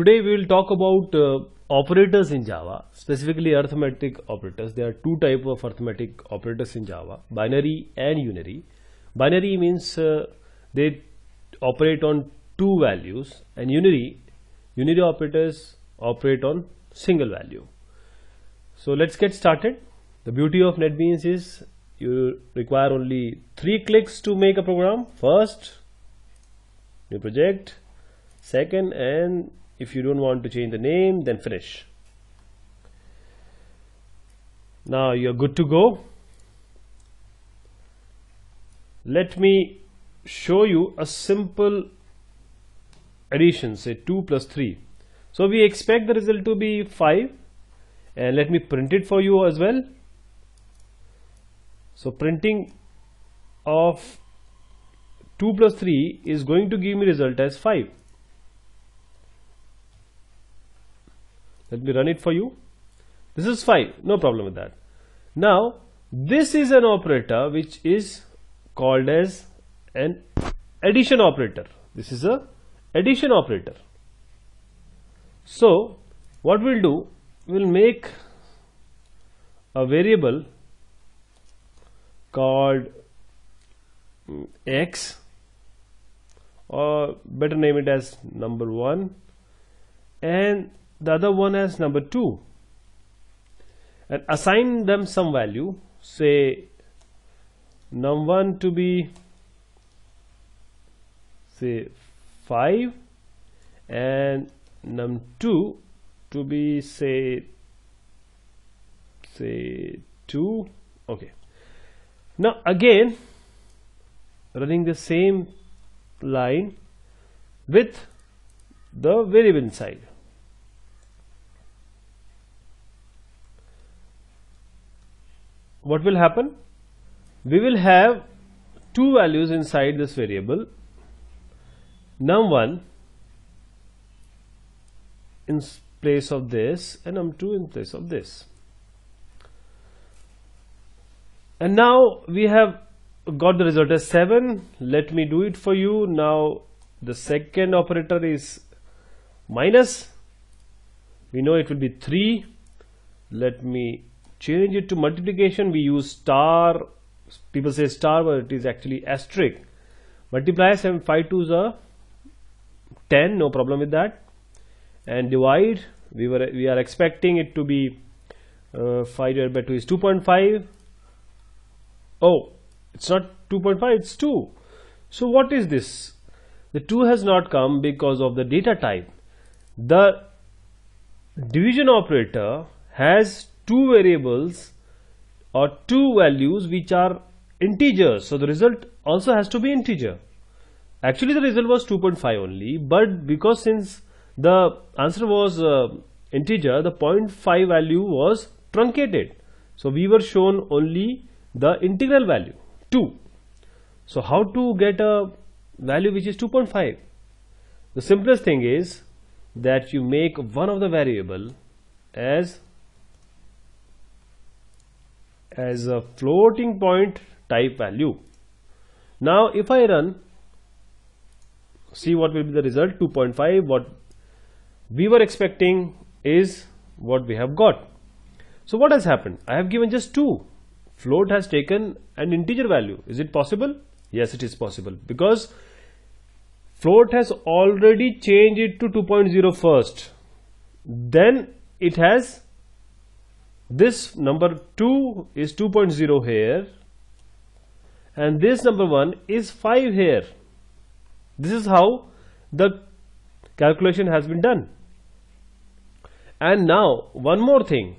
Today we will talk about uh, operators in Java, specifically arithmetic operators. There are two type of arithmetic operators in Java, binary and unary. Binary means uh, they operate on two values and unary, unary operators operate on single value. So let's get started. The beauty of NetBeans is you require only three clicks to make a program. First, new project, second and if you don't want to change the name then finish now you're good to go let me show you a simple addition say 2 plus 3 so we expect the result to be 5 and let me print it for you as well so printing of 2 plus 3 is going to give me result as 5 let me run it for you this is 5 no problem with that now this is an operator which is called as an addition operator this is a addition operator so what we'll do we'll make a variable called mm, x or better name it as number 1 and the other one as number 2 and assign them some value say num1 to be say 5 and num2 to be say say 2 okay now again running the same line with the variable inside what will happen? We will have two values inside this variable num1 in place of this and num2 in place of this and now we have got the result as 7 let me do it for you now the second operator is minus we know it will be 3 let me change it to multiplication we use star people say star but it is actually asterisk multiply 7 5 is a 10 no problem with that and divide we were we are expecting it to be uh, 5 divided by 2 is 2.5 oh it's not 2.5 it's 2 so what is this the 2 has not come because of the data type the division operator has two variables or two values which are integers so the result also has to be integer actually the result was 2.5 only but because since the answer was uh, integer the 0.5 value was truncated so we were shown only the integral value 2 so how to get a value which is 2.5 the simplest thing is that you make one of the variable as as a floating point type value now if I run see what will be the result 2.5 what we were expecting is what we have got so what has happened I have given just 2 float has taken an integer value is it possible yes it is possible because float has already changed it to 2.0 first then it has this number 2 is 2.0 here and this number 1 is 5 here this is how the calculation has been done and now one more thing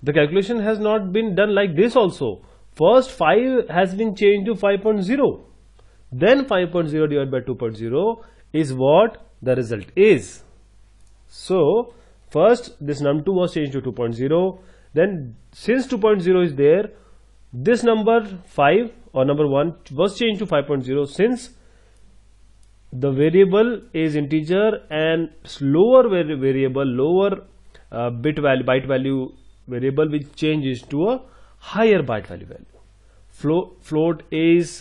the calculation has not been done like this also first 5 has been changed to 5.0 then 5.0 divided by 2.0 is what the result is so first this num2 was changed to 2.0 then since 2.0 is there this number 5 or number 1 was changed to 5.0 since the variable is integer and lower variable lower uh, bit value byte value variable which changes to a higher byte value value float is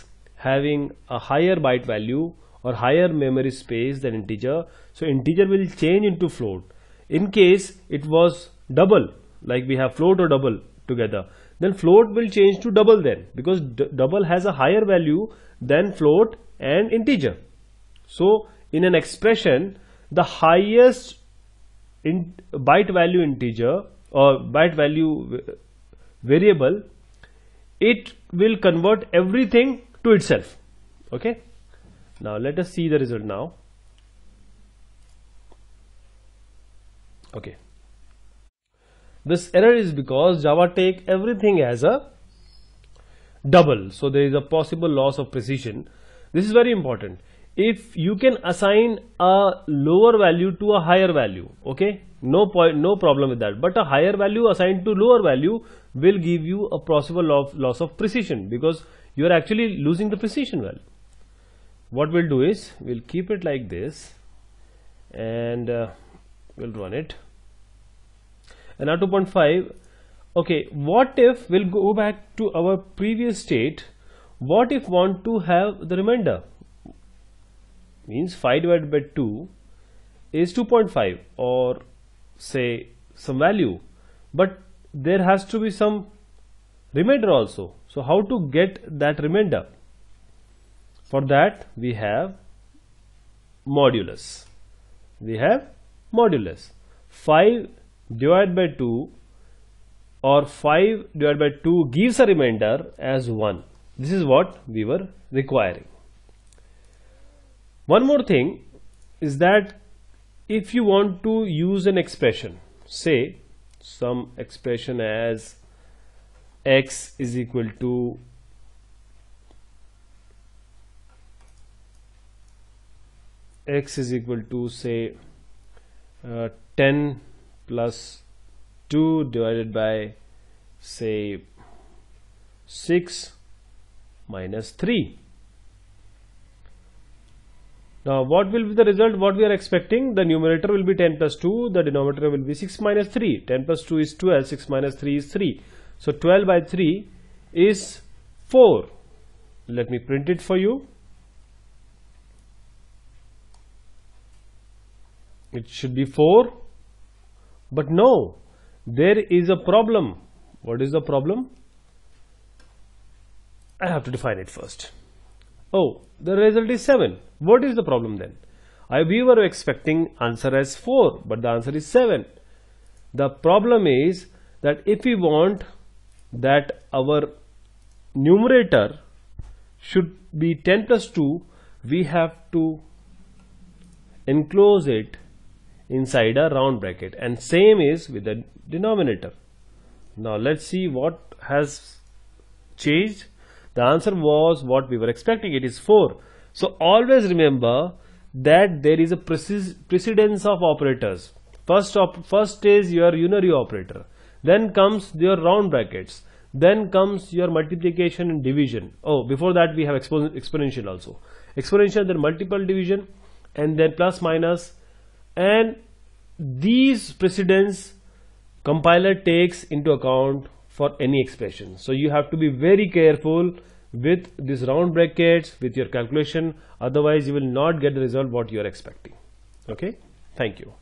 having a higher byte value or higher memory space than integer so integer will change into float in case it was double like we have float or double together then float will change to double then because double has a higher value than float and integer so in an expression the highest in byte value integer or byte value variable it will convert everything to itself okay now let us see the result now okay this error is because Java take everything as a double. So there is a possible loss of precision. This is very important. If you can assign a lower value to a higher value, okay, no point, no problem with that. But a higher value assigned to lower value will give you a possible loss of precision because you are actually losing the precision value. What we'll do is we'll keep it like this and uh, we'll run it and now 2.5 okay what if we'll go back to our previous state what if want to have the remainder means 5 divided by 2 is 2.5 or say some value but there has to be some remainder also so how to get that remainder for that we have modulus we have modulus 5 divided by 2 or 5 divided by 2 gives a remainder as 1. This is what we were requiring. One more thing is that if you want to use an expression, say some expression as x is equal to x is equal to say uh, 10 plus 2 divided by say 6 minus 3 now what will be the result what we are expecting the numerator will be 10 plus 2 the denominator will be 6 minus 3 10 plus 2 is 12 6 minus 3 is 3 so 12 by 3 is 4 let me print it for you it should be 4 but no, there is a problem. What is the problem? I have to define it first. Oh, the result is 7. What is the problem then? I, we were expecting answer as 4, but the answer is 7. The problem is that if we want that our numerator should be 10 plus 2, we have to enclose it inside a round bracket and same is with the denominator now let's see what has changed the answer was what we were expecting it is 4 so always remember that there is a precedence of operators first of first is your unary operator then comes your round brackets then comes your multiplication and division oh before that we have expo exponential also exponential then multiple division and then plus minus and these precedents compiler takes into account for any expression so you have to be very careful with these round brackets with your calculation otherwise you will not get the result what you are expecting okay thank you